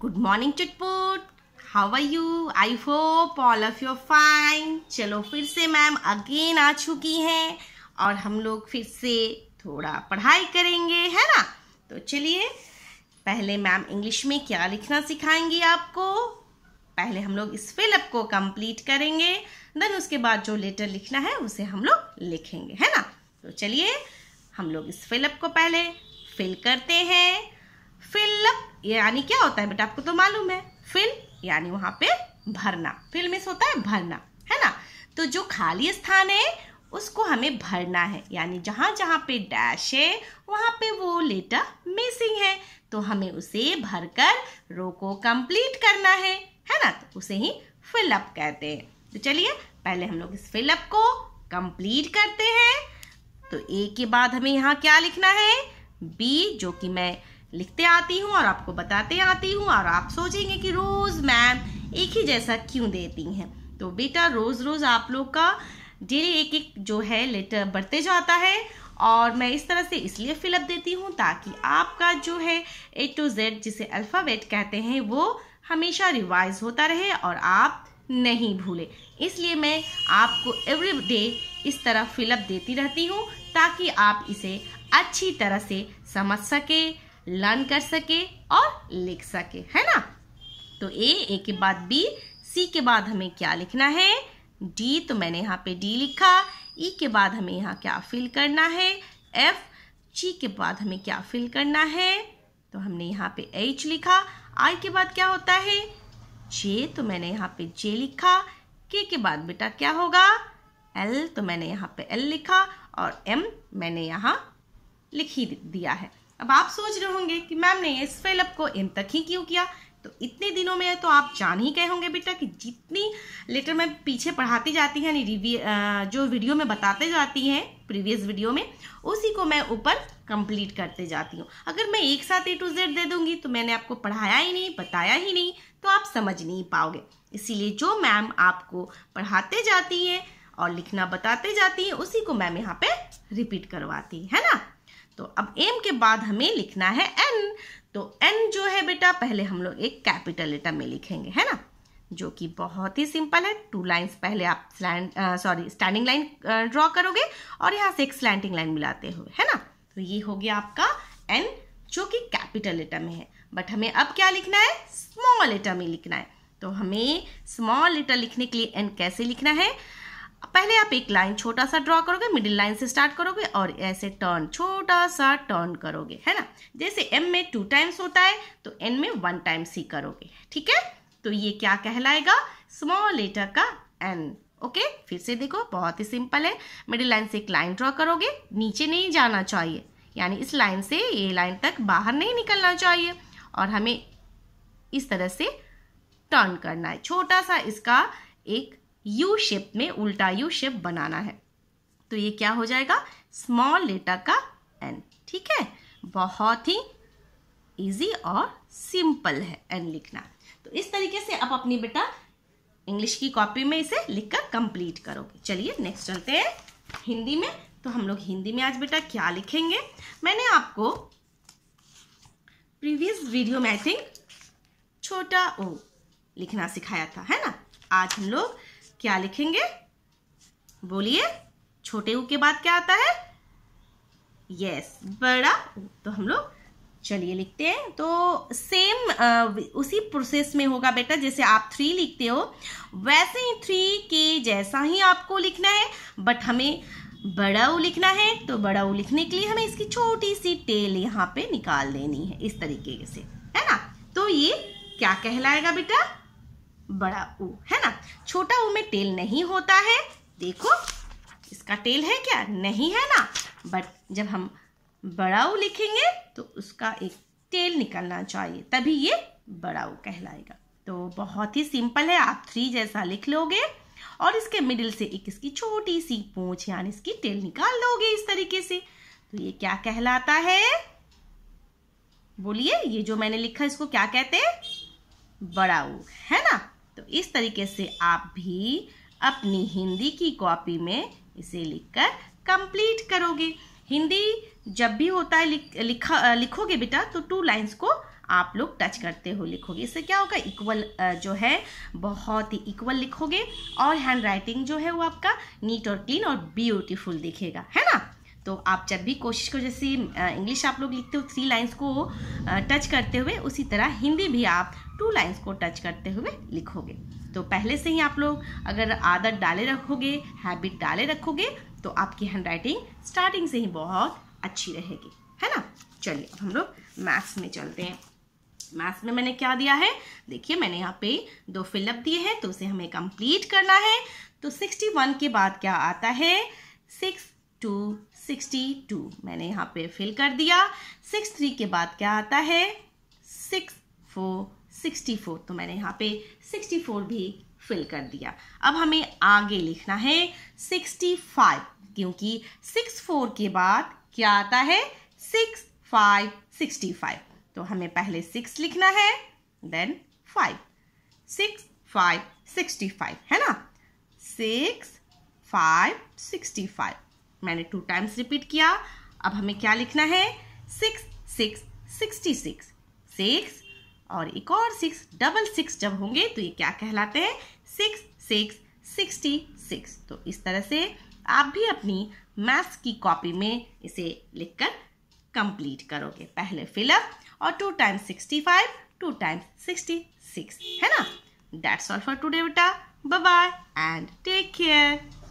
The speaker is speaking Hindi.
गुड मॉर्निंग चुटपुट how are you I hope all of your fine चलो फिर से मैम अगेन आ चुकी हैं और हम लोग फिर से थोड़ा पढ़ाई करेंगे है ना तो चलिए पहले मैम इंग्लिश में क्या लिखना सिखाएंगी आपको पहले हम लोग इस फिलअप को कंप्लीट करेंगे देन उसके बाद जो लेटर लिखना है उसे हम लोग लिखेंगे है ना तो चलिए हम लोग इस फिलअप को पहले फिल करते हैं फिल यानी क्या होता है बेटा आपको तो मालूम है फिल यानी वहां पे भरना फिल मीन्स होता है भरना है ना तो जो खाली स्थान है उसको हमें भरना है यानी जहां जहां पे डैश है वहां पे वो लेटर मिसिंग है तो हमें उसे भरकर रो को कंप्लीट करना है है ना तो उसे ही फिलअप कहते हैं तो चलिए पहले हम लोग इस फिलअप को कंप्लीट करते हैं तो ए के बाद हमें यहाँ क्या लिखना है बी जो कि मैं लिखते आती हूँ और आपको बताते आती हूँ और आप सोचेंगे कि रोज़ मैम एक ही जैसा क्यों देती हैं तो बेटा रोज़ रोज़ आप लोग का डेली एक एक जो है लेटर बढ़ते जाता है और मैं इस तरह से इसलिए फिलअप देती हूँ ताकि आपका जो है ए टू जेड जिसे अल्फ़ाबेट कहते हैं वो हमेशा रिवाइज होता रहे और आप नहीं भूले इसलिए मैं आपको एवरी डे इस तरह फिलअप देती रहती हूँ ताकि आप इसे अच्छी तरह से समझ सकें लर्न कर सके और लिख सके है ना तो ए ए के बाद बी सी के बाद हमें क्या लिखना है डी तो मैंने यहाँ पे डी लिखा ई e के बाद हमें यहाँ क्या फिल करना है एफ जी के बाद हमें क्या फिल करना है तो हमने यहाँ पे एच लिखा आई के बाद क्या होता है जे तो मैंने यहाँ पे जे लिखा के के बाद बेटा क्या होगा एल तो मैंने यहाँ पे एल लिखा और एम मैंने यहाँ लिखी दिया है अब आप सोच रहे होंगे कि मैम ने इस फिलअप को इन तक ही क्यों किया तो इतने दिनों में तो आप जान ही गए होंगे बेटा कि जितनी लेटर मैं पीछे पढ़ाती जाती हैं यानी रिव्यू जो वीडियो में बताते जाती हैं प्रीवियस वीडियो में उसी को मैं ऊपर कंप्लीट करते जाती हूँ अगर मैं एक साथ ए टू जेड दे दूंगी तो मैंने आपको पढ़ाया ही नहीं बताया ही नहीं तो आप समझ नहीं पाओगे इसीलिए जो मैम आपको पढ़ाते जाती हैं और लिखना बताते जाती हैं उसी को मैम यहाँ पे रिपीट करवाती है ना तो अब एम के बाद हमें लिखना है एन तो एन जो है बेटा पहले हम लोग एक कैपिटल लेटर में लिखेंगे है ना जो कि बहुत ही सिंपल है टू लाइंस पहले आप सॉरी स्टैंडिंग लाइन ड्रॉ करोगे और यहां से एक स्लैंडिंग लाइन मिलाते हुए है ना तो ये हो गया आपका एन जो कि कैपिटल लेटर में है बट हमें अब क्या लिखना है स्मॉल लेटर में लिखना है तो हमें स्मॉल लेटर लिखने के लिए एन कैसे लिखना है पहले आप एक लाइन छोटा सा ड्रॉ करोगे मिडिल लाइन से स्टार्ट करोगे और ऐसे टर्न छोटा सा टर्न करोगे है ना जैसे एम में टू टाइम्स होता है तो एन में वन टाइम्स ही करोगे ठीक है तो ये क्या कहलाएगा स्मॉल लेटर का एन ओके फिर से देखो बहुत ही सिंपल है मिडिल लाइन से एक लाइन ड्रॉ करोगे नीचे नहीं जाना चाहिए यानी इस लाइन से ये लाइन तक बाहर नहीं निकलना चाहिए और हमें इस तरह से टर्न करना है छोटा सा इसका एक यू शेप में उल्टा यू शेप बनाना है तो ये क्या हो जाएगा स्मॉल लेटर का एन ठीक है बहुत ही इजी और सिंपल है एन लिखना तो इस तरीके से आप अपनी बेटा इंग्लिश की कॉपी में इसे लिखकर कंप्लीट करोगे चलिए नेक्स्ट चलते हैं हिंदी में तो हम लोग हिंदी में आज बेटा क्या लिखेंगे मैंने आपको प्रीवियस वीडियो में आई थिंक छोटा ओ लिखना सिखाया था है ना आज हम लोग क्या लिखेंगे बोलिए छोटे ऊ के बाद क्या आता है यस yes, बड़ा तो हम लोग चलिए लिखते हैं तो सेम उसी प्रोसेस में होगा बेटा जैसे आप थ्री लिखते हो वैसे ही थ्री के जैसा ही आपको लिखना है बट हमें बड़ा ऊ लिखना है तो बड़ा ऊ लिखने के लिए हमें इसकी छोटी सी टेल यहाँ पे निकाल देनी है इस तरीके से है ना तो ये क्या कहलाएगा बेटा बड़ा ऊ है ना छोटा ऊ में टेल नहीं होता है देखो इसका टेल है क्या नहीं है ना बट जब हम बड़ा ऊ लिखेंगे तो उसका एक टेल निकलना चाहिए तभी ये बड़ा ऊ कहलाएगा तो बहुत ही सिंपल है आप थ्री जैसा लिख लोगे और इसके मिडिल से एक इसकी छोटी सी पूंछ यानी इसकी टेल निकाल लोगे इस तरीके से तो ये क्या कहलाता है बोलिए ये जो मैंने लिखा इसको क्या कहते हैं बड़ाऊ है ना तो इस तरीके से आप भी अपनी हिंदी की कॉपी में इसे लिखकर कंप्लीट करोगे हिंदी जब भी होता है लिख, लिखा लिखोगे बेटा तो टू लाइंस को आप लोग टच करते हो लिखोगे इससे क्या होगा इक्वल जो है बहुत ही इक्वल लिखोगे और हैंड राइटिंग जो है वो आपका नीट और क्लीन और ब्यूटीफुल दिखेगा है ना तो आप जब भी कोशिश करो जैसे इंग्लिश आप लोग लिखते हो थ्री लाइन्स को टच करते हुए उसी तरह हिंदी भी आप टू लाइन्स को टच करते हुए लिखोगे तो पहले से ही आप लोग अगर आदत डाले रखोगे हैबिट डाले रखोगे तो आपकी हैंड राइटिंग स्टार्टिंग से ही बहुत अच्छी रहेगी है ना चलिए अब हम लोग मैथ्स में चलते हैं मैथ्स में मैंने क्या दिया है देखिए मैंने यहाँ पे दो फिलअप दिए हैं तो उसे हमें कंप्लीट करना है तो सिक्सटी वन के बाद क्या आता है सिक्स टू सिक्सटी टू मैंने यहाँ पे फिल कर दिया सिक्स थ्री के बाद क्या आता है सिक्स फोर सिक्सटी फोर तो मैंने यहाँ पे सिक्सटी फोर भी फिल कर दिया अब हमें आगे लिखना है सिक्सटी फाइव क्योंकि सिक्स फोर के बाद क्या आता है सिक्स फाइव सिक्सटी फाइव तो हमें पहले सिक्स लिखना है then five six five sixty five है ना सिक्स फाइव सिक्सटी फाइव मैंने टू टाइम्स रिपीट किया अब हमें क्या लिखना है six six sixty six six और एक और सिक्स डबल सिक्स जब होंगे तो ये क्या कहलाते हैं सिक्स सिक्स सिक्सटी सिक्स तो इस तरह से आप भी अपनी मैथ्स की कॉपी में इसे लिखकर कंप्लीट करोगे पहले फिलअप और two times sixty five two times sixty six है ना डेट्स ऑल फॉर टूडे बेटा bye bye and take care